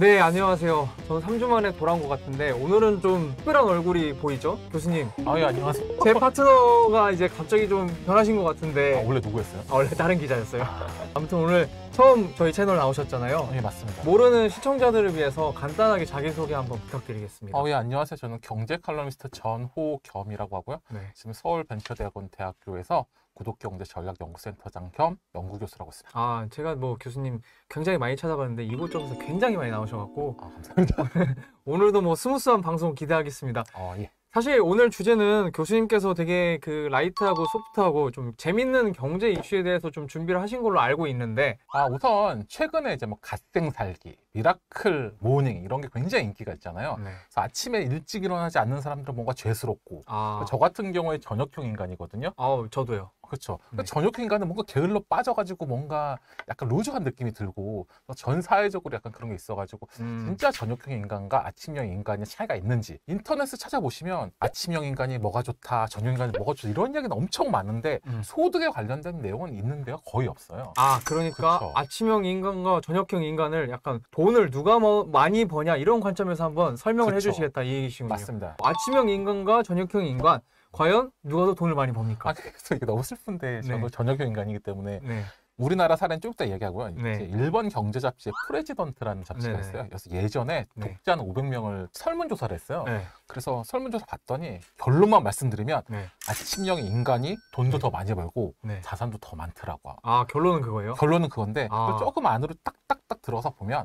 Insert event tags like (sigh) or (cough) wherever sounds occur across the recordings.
네, 안녕하세요. 저는 3주 만에 돌아온 것 같은데 오늘은 좀 특별한 얼굴이 보이죠? 교수님. 아, 예, 안녕하세요. 제 파트너가 이제 갑자기 좀 변하신 것 같은데 아, 원래 누구였어요? 아, 원래 다른 기자였어요. 아. 아무튼 오늘 처음 저희 채널 나오셨잖아요. 예, 맞습니다. 모르는 시청자들을 위해서 간단하게 자기소개 한번 부탁드리겠습니다. 어, 예, 안녕하세요. 저는 경제 칼럼니스트 전호겸이라고 하고요. 네. 지금 서울벤처대학원 대학교에서 구독경제 전략연구센터장 겸 연구교수라고 있습니다. 아, 제가 뭐 교수님 굉장히 많이 찾아봤는데 이곳저곳에 굉장히 많이 나오셔갖고 아, 감사합니다. (laughs) 오늘도 뭐 스무스한 방송 기대하겠습니다. 어, 예. 사실 오늘 주제는 교수님께서 되게 그 라이트하고 소프트하고 좀 재밌는 경제 이슈에 대해서 좀 준비를 하신 걸로 알고 있는데 아 우선 최근에 이제 뭐 갓생 살기, 미라클 모닝 이런 게 굉장히 인기가 있잖아요. 네. 그래서 아침에 일찍 일어나지 않는 사람들은 뭔가 죄스럽고 아. 저 같은 경우에 저녁형 인간이거든요. 아 저도요. 그렇죠. 그 전역 형 인간은 뭔가 게을러 빠져가지고 뭔가 약간 로즈한 느낌이 들고 전 사회적으로 약간 그런 게 있어가지고 음. 진짜 전역형 인간과 아침형 인간의 차이가 있는지 인터넷을 찾아보시면 아침형 인간이 뭐가 좋다, 전녁 인간이 뭐가 좋다 이런 이야기는 엄청 많은데 음. 소득에 관련된 내용은 있는데요 거의 없어요. 아 그러니까 그쵸. 아침형 인간과 전역형 인간을 약간 돈을 누가 뭐 많이 버냐 이런 관점에서 한번 설명을 그쵸. 해주시겠다 이 얘기시군요. 맞습니다. 아침형 인간과 전역형 인간 과연 누가 더 돈을 많이 법니까? 아, 그래서 이게 너무 슬픈데 네. 저도 네. 저녁형 인간이기 때문에 네. 우리나라 사례는 쭉 이따 기하고요 네. 일본 경제 잡지에 프레지던트라는 잡지가 네 있어요. 그래서 예전에 독자 한 500명을 설문조사를 했어요. 네. 그래서 설문조사 봤더니 결론만 말씀드리면 아침형 인간이 돈도 더 많이 벌고 자산도 더 많더라고요. 아 결론은 그거예요? 결론은 그건데 아. 조금 안으로 딱딱딱 들어서 보면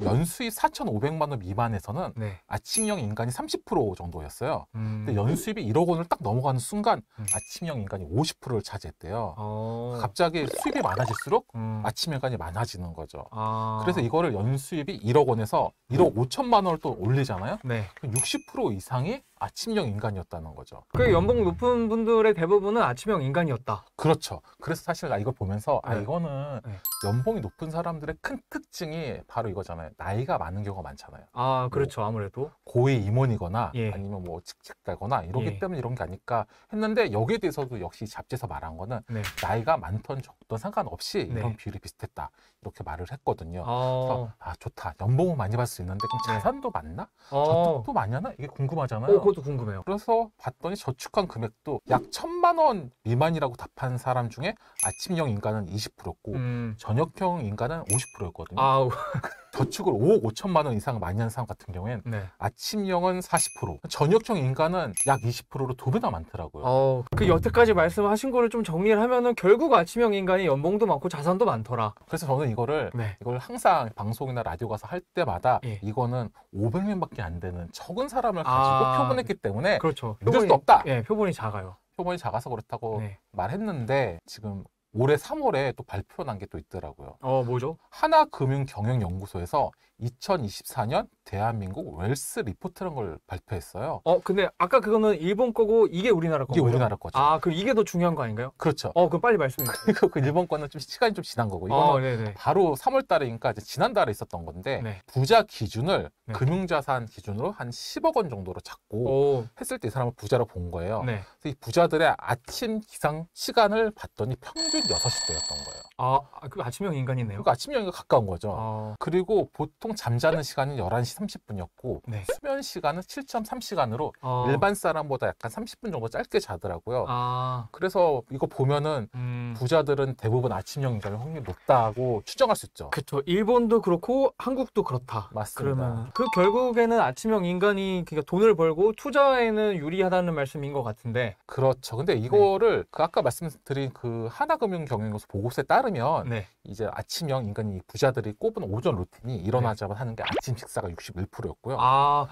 연수입 4,500만 원 미만에서는 네. 아침형 인간이 30% 정도였어요. 음. 근데 연수입이 1억 원을 딱 넘어가는 순간 음. 아침형 인간이 50%를 차지했대요. 어. 갑자기 수입이 많아질수록 음. 아침 형 인간이 많아지는 거죠. 아. 그래서 이거를 연수입이 1억 원에서 1억 5천만 음. 원을 또 올리잖아요. 네. 그럼 60% 이상이 아침형 인간이었다는 거죠. 그 연봉 높은 분들의 대부분은 아침형 인간이었다. 그렇죠. 그래서 사실 나 이걸 보면서 아, 네. 아 이거는 네. 연봉이 높은 사람들의 큰 특징이 바로 이거잖아요. 있잖 나이가 많은 경우가 많잖아요. 아, 뭐 그렇죠. 뭐 아무래도. 고위 임원이거나 예. 아니면 뭐 직책가거나 이러기 예. 때문에 이런 게 아닐까 했는데 여기에 대해서도 역시 잡지에서 말한 거는 네. 나이가 많던 적던 상관없이 네. 이런 비율이 비슷했다. 이렇게 말을 했거든요. 아... 그래서 아, 좋다. 연봉은 많이 받을 수 있는데 그럼 네. 자산도 네. 많나? 아... 저축도 많냐 하나? 이게 궁금하잖아요. 어, 그것도 궁금해요. 그래서 봤더니 저축한 금액도 약 천만 원 미만이라고 답한 사람 중에 아침형 인간은 20%였고 음... 저녁형 인간은 50%였거든요. 아우. (laughs) 저축을 5억 5천만 원 이상 많이 하 사람 같은 경우엔 네. 아침형은 40% 저녁형 인간은 약 20%로 두 배나 많더라고요 어, 그 여태까지 말씀하신 거를 좀 정리를 하면은 결국 아침형 인간이 연봉도 많고 자산도 많더라 그래서 저는 이거를 네. 이걸 항상 방송이나 라디오 가서 할 때마다 예. 이거는 500명밖에 안 되는 적은 사람을 아. 가지고 아, 표본했기 때문에 그렇죠. 믿을 표본이, 수 없다 예, 표본이 작아요 표본이 작아서 그렇다고 네. 말했는데 지금 올해 3월에 또 발표난 게 또 있더라고요. 어, 뭐죠? 하나금융경영연구소에서 2024년 대한민국 웰스 리포트라는 걸 발표했어요. 어, 근데 아까 그거는 일본 거고 이게 우리나라 거고. 이게 우리나라 거죠. 아, 그럼 이게 더 중요한 거 아닌가요? 그렇죠. 어, 그럼 빨리 말씀해 주세요. 그 일본 거는 좀 시간이 좀 지난 거고. 이거는 아, 네, 네. 바로 3월 달이니까 이제 지난달에 있었던 건데 네. 부자 기준을 네. 금융자산 기준으로 한 10억 원 정도로 잡고 오. 했을 때 이 사람을 부자로 본 거예요. 네. 그래서 이 부자들의 아침 기상 시간을 봤더니 평균 6시 대였던 거예요. 아, 그 아침형 인간이네요. 그 그러니까 아침형 인 가까운 거죠. 아. 그리고 보통 보통 잠자는 시간은 11시 30분이었고 네. 수면 시간은 7.3시간으로 어. 아. 일반 사람보다 약간 30분 정도 짧게 자더라고요. 아. 그래서 이거 보면은 음. 부자들은 대부분 아침형 인간일 확률이 높다고 추정할 수 있죠. 그렇죠. 일본도 그렇고 한국도 그렇다. 맞습니다. 그러면 그 결국에는 아침형 인간이 그러니까 돈을 벌고 투자에는 유리하다는 말씀인 것 같은데. 그렇죠. 근데 네. 이거를 네. 그 아까 말씀드린 그 하나금융 경영연구소 보고서에 따르면 네. 이제 아침형 인간이 부자들이 꼽은 오전 루틴이 일어나자 저녁을 하는 게 아침 식사가 61%였고요. 아,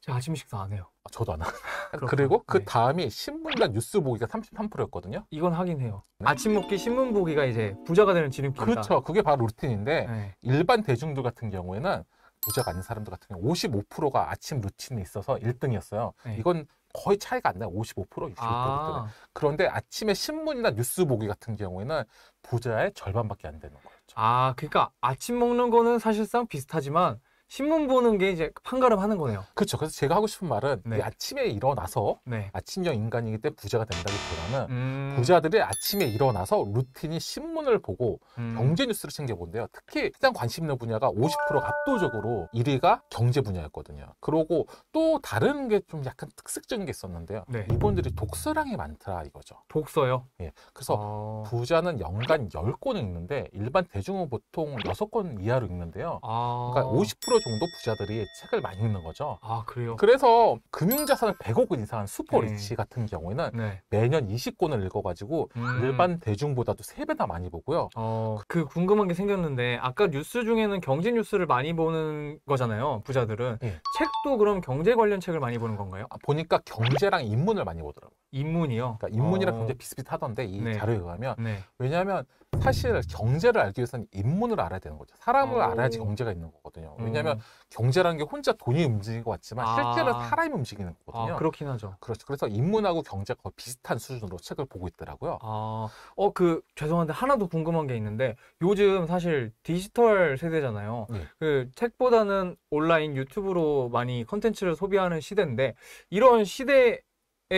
제 아침 식사 안 해요. 아, 저도 안 하고. (laughs) 그리고 그 네. 다음이 신문과 뉴스 보기가 33%였거든요. 이건 확인 해요. 네. 아침 먹기 신문 보기가 이제 부자가 되는 지름길이다. 그렇죠. 그게 바로 루틴인데 네. 일반 대중들 같은 경우에는 부자가 아닌 사람들 같은 경우 55%가 아침 루틴에 있어서 1등이었어요. 이건 거의 차이가 안 나요. 55%, 65% 아. 그런데 아침에 신문이나 뉴스 보기 같은 경우에는 부자의 절반밖에 안 되는 거예요. 그렇죠. 아, 그러니까 아침 먹는 거는 사실상 비슷하지만 신문 보는 게 이제 판가름 하는 거네요. 그렇죠. 그래서 제가 하고 싶은 말은 네. 아침에 일어나서 네. 아침형 인간이기 때문에 부자가 된다기보다는 음... 부자들이 아침에 일어나서 루틴이 신문을 보고 음... 경제 뉴스를 챙겨본대요. 특히 가장 관심 있는 분야가 5 0 압도적으로 1위가 경제 분야였거든요. 그러고 또 다른 게 좀 약간 특색적인 게 있었는데요. 네. 이분들이 독서량이 많더라 이거죠. 독서요? 예. 그래서 어... 부자는 연간 10권을 읽는데 일반 대중은 보통 6권 이하로 읽는데요. 아... 그러니까 50% 50% 정도 부자들이 책을 많이 읽는 거죠. 아, 그래요? 그래서 금융자산을 100억원 이상한 슈퍼리치 네. 같은 경우에는 네. 매년 20권을 읽어가지고 음. 일반 대중보다도 3배나 많이 보고요. 어, 그 궁금한 게 생겼는데 아까 뉴스 중에는 경제 뉴스를 많이 보는 거잖아요. 부자들은. 네. 책 책도 그럼 경제 관련 책을 많이 보는 건가요? 아, 보니까 경제랑 인문을 많이 보더라고요. 인문이요? 그러니까 인문이랑 어... 경제 비슷비슷하던데 이 네. 자료에 의하면 네. 왜냐하면 사실 경제를 알기 위해서는 인문을 알아야 되는 거죠. 사람을 어... 알아야지 경제가 있는 거거든요. 왜냐하면 음... 경제라는 게 혼자 돈이 움직이는 것 같지만 아. 실제는 사람이 움직이는 거거든요. 아, 그렇긴 하죠. 그렇죠. 그래서 인문하고 경제가 거의 비슷한 수준으로 책을 보고 있더라고요. 아, 어, 그, 죄송한데 하나 더 궁금한 게 있는데 요즘 사실 디지털 세대잖아요. 네. 그 책보다는 온라인 유튜브로 많이 컨텐츠를 소비하는 시대인데 이런 시대의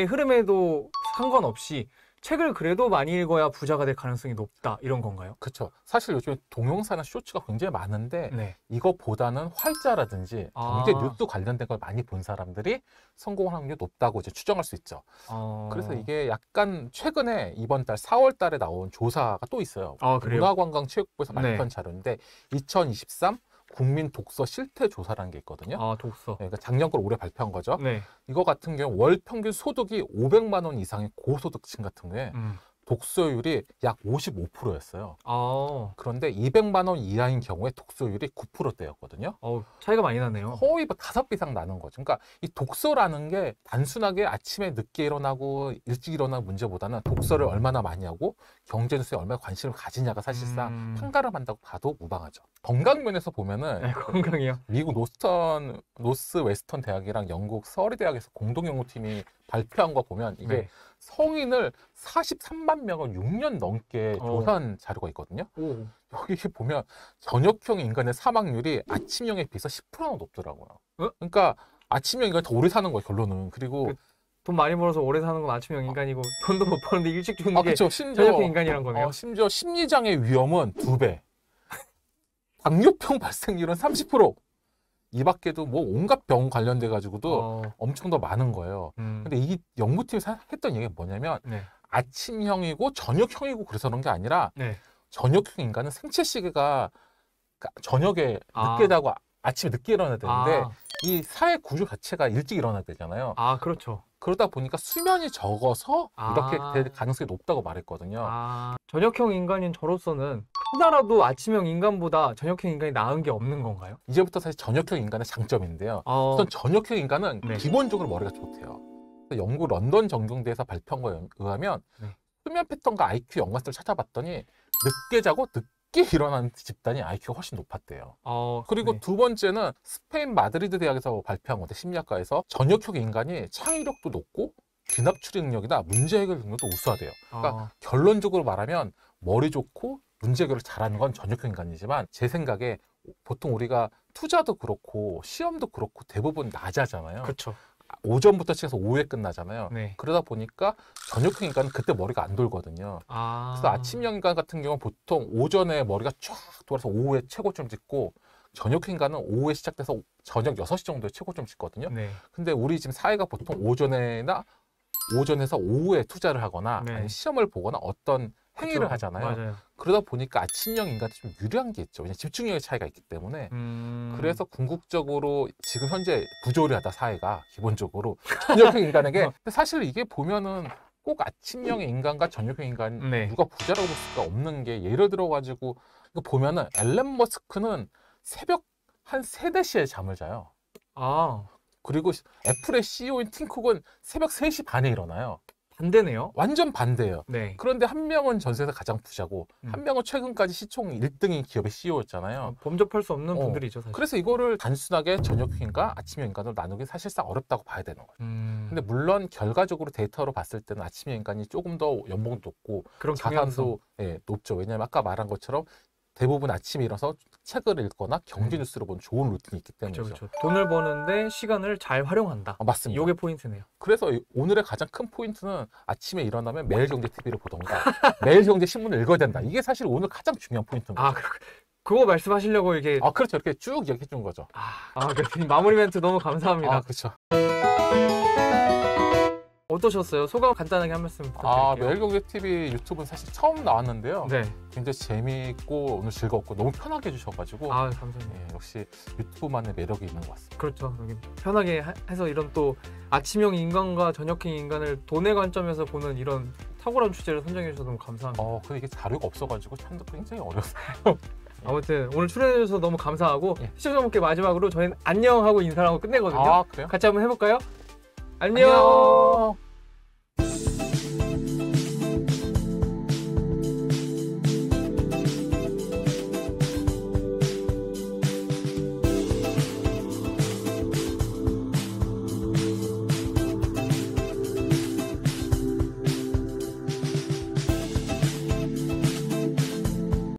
흐름에도 상관없이 책을 그래도 많이 읽어야 부자가 될 가능성이 높다 이런 건가요? 그렇죠. 사실 요즘에 동영상이나 쇼츠가 굉장히 많은데 네. 이거보다는 활자라든지 아. 경제 뉴스 관련된 걸 많이 본 사람들이 성공할 확률이 높다고 이제 추정할 수 있죠. 아. 그래서 이게 약간 최근에 이번 달 4월 달에 나온 조사가 또 있어요. 아, 문화관광체육부에서 발표한 네. 자료인데 2023 국민 독서 실태 조사라는 게 있거든요. 아, 독서. 네, 그러니까 작년 걸 올해 발표한 거죠. 네. 이거 같은 경우 월 평균 소득이 500만 원 이상의 고소득층 같은 경우에 음. 독소율이 약 55%였어요. 아. 그런데 200만 원 이하인 경우에 독소율이 9%대였거든요. 어, 차이가 많이 나네요. 거의 뭐 다섯 배 이상 나는 거죠. 그러니까 이 독서라는 게 단순하게 아침에 늦게 일어나고 일찍 일어나는 문제보다는 독서를 음. 얼마나 많이 하고 경제 뉴스에 얼마나 관심을 가지냐가 사실상 음. 판가름한다고 봐도 무방하죠. 건강 면에서 보면은 네, 건강이요. 미국 노스턴 노스 웨스턴 대학이랑 영국 서리 대학에서 공동 연구팀이 발표한 거 보면 이게 네. 성인을 43만 명을 6년 넘게 어. 조사한 자료가 있거든요. 오. 여기 보면 저녁형 인간의 사망률이 아침형에 비해서 10%나 높더라고요. 어? 그러니까 아침형 인간이 더 오래 사는 거예요, 결론은. 그리고 그, 돈 많이 벌어서 오래 사는 건 아침형 인간이고 아. 돈도 못 버는데 일찍 죽는 아, 게 그쵸. 심지어, 저녁형 인간이란 거네요. 어, 심지어 심리장애 위험은 두배 당뇨병 발생률은 30%. 이 밖에도 뭐 온갖 병 관련돼 가지고도 어. 엄청 더 많은 거예요. 음. 근데 이연구팀이 했던 얘기가 뭐냐면 네. 아침형이고 저녁형이고 그래서 그런 게 아니라 네. 저녁형 인간은 생체 시계가 그러니까 저녁에 아. 늦게 자고 아침에 늦게 일어나야 되는데 아. 이 사회 구조 자체가 일찍 일어나야 되잖아요. 아, 그렇죠. 그러다 보니까 수면이 적어서 아. 이렇게 될 가능성이 높다고 말했거든요. 아, 저녁형 인간인 저로서는 하나라도 아침형 인간보다 저녁형 인간이 나은 게 없는 건가요? 이제부터 사실 저녁형 인간의 장점인데요. 어. 우선 저녁형 인간은 네. 기본적으로 머리가 좋대요. 영국 런던 정경대에서 발표한 거에 의하면 네. 수면 패턴과 IQ 연관성을 찾아봤더니 늦게 자고 늦게 늦게 (laughs) 일어난 집단이 IQ가 훨씬 높았대요. 어, 그리고 네. 두 번째는 스페인 마드리드 대학에서 발표한 건데 심리학과에서 전역형 인간이 창의력도 높고 귀납 추리능력이나 문제 해결 능력도 우수하대요. 그러니까 아. 결론적으로 말하면 머리 좋고 문제 해결을 잘하는 건 전역형 인간이지만 제 생각에 보통 우리가 투자도 그렇고 시험도 그렇고 대부분 낮아잖아요. 그렇죠. 오전부터 시작해서 오후에 끝나잖아요. 네. 그러다 보니까 저녁형인간 그때 머리가 안 돌거든요. 아. 그래서 아침형인간 같은 경우는 보통 오전에 머리가 쫙 돌아서 오후에 최고점 찍고 저녁형인간은 오후에 시작돼서 저녁 여섯 시 정도에 최고점 찍거든요. 네. 근데 우리 지금 사회가 보통 오전에나 오전에서 오후에 투자를 하거나 네. 아니 시험을 보거나 어떤 행위를 그렇죠. 하잖아요. 맞아요. 그러다 보니까 아침형 인간한테 좀 유리한 게 있죠. 왜냐 집중력의 차이가 있기 때문에 음... 그래서 궁극적으로 지금 현재 부조리하다 사회가 기본적으로 저녁형 인간에게 어. (laughs) 사실 이게 보면은 꼭아침형 인간과 저녁형 인간 네. 누가 부자라고 볼 수가 없는 게 예를 들어 가지고 이거 보면은 엘런 머스크는 새벽 한 세대시에 네 잠을 자요. 아. 그리고 애플의 CEO인 팀쿡은 새벽 3시 반에 일어나요. 반대네요. 완전 반대예요. 네. 그런데 한 명은 전 세계 가장 부자고 음. 한 명은 최근까지 시총 1등인 기업의 CEO였잖아요. 어, 범접할 수 없는 어. 분들이죠. 사실. 그래서 이거를 단순하게 저녁형과 아침형인간으로 나누기 사실상 어렵다고 봐야 되는 거죠. 음. 근데 물론 결과적으로 데이터로 봤을 때는 아침형인간이 조금 더 연봉도 높고 그런 자산도 예, 높죠. 왜냐하면 아까 말한 것처럼 대부분 아침에 일어서 책을 읽거나 경제 네. 뉴스를 본 좋은 루틴이 있기 때문이죠. 그쵸, 그쵸. 돈을 버는데 시간을 잘 활용한다. 아, 맞습니다. 이게 포인트네요. 그래서 오늘의 가장 큰 포인트는 아침에 일어나면 매일경제 TV를 보던가 (laughs) 매일경제 신문을 읽어야 된다. 이게 사실 오늘 가장 중요한 포인트입니다 아, 그거 말씀하시려고 이게 아 그렇죠 이렇게 쭉 이야기해 준 거죠. 아, 아 교수님 마무리 멘트 너무 감사합니다. 아, 그렇죠. 어떠셨어요? 소감 간단하게 한 말씀 아, 부탁드릴게요. 아, 매일경제 TV 유튜브는 사실 처음 나왔는데요. 네. 굉장히 재미있고 오늘 즐겁고 너무 편하게 해주셔가지고 아, 감사합니다. 예, 역시 유튜브만의 매력이 있는 것 같습니다. 그렇죠. 편하게 해서 이런 또 아침형 인간과 저녁형 인간을 돈의 관점에서 보는 이런 탁월한 주제를 선정해 주셔서 너무 감사합니다. 어, 근데 이게 자료가 없어가지고 참도 굉장히 어려워요. (laughs) 아무튼 오늘 출연해주셔서 너무 감사하고 예. 시청자분께 마지막으로 저희는 안녕하고 인사하고 끝내거든요. 아, 같이 한번 해볼까요? 안녕. 안녕.